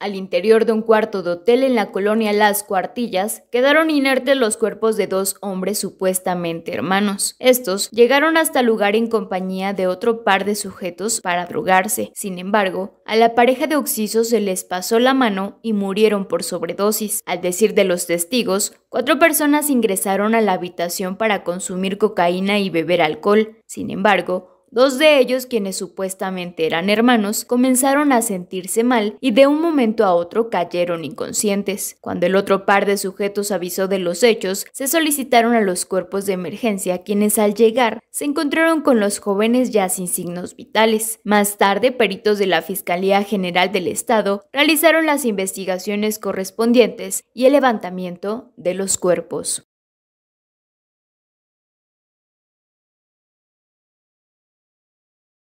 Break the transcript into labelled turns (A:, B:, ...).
A: Al interior de un cuarto de hotel en la colonia Las Cuartillas quedaron inertes los cuerpos de dos hombres supuestamente hermanos. Estos llegaron hasta el lugar en compañía de otro par de sujetos para drogarse. Sin embargo, a la pareja de oxisos se les pasó la mano y murieron por sobredosis. Al decir de los testigos, cuatro personas ingresaron a la habitación para consumir cocaína y beber alcohol. Sin embargo, Dos de ellos, quienes supuestamente eran hermanos, comenzaron a sentirse mal y de un momento a otro cayeron inconscientes. Cuando el otro par de sujetos avisó de los hechos, se solicitaron a los cuerpos de emergencia, quienes al llegar se encontraron con los jóvenes ya sin signos vitales. Más tarde, peritos de la Fiscalía General del Estado realizaron las investigaciones correspondientes y el levantamiento de los cuerpos.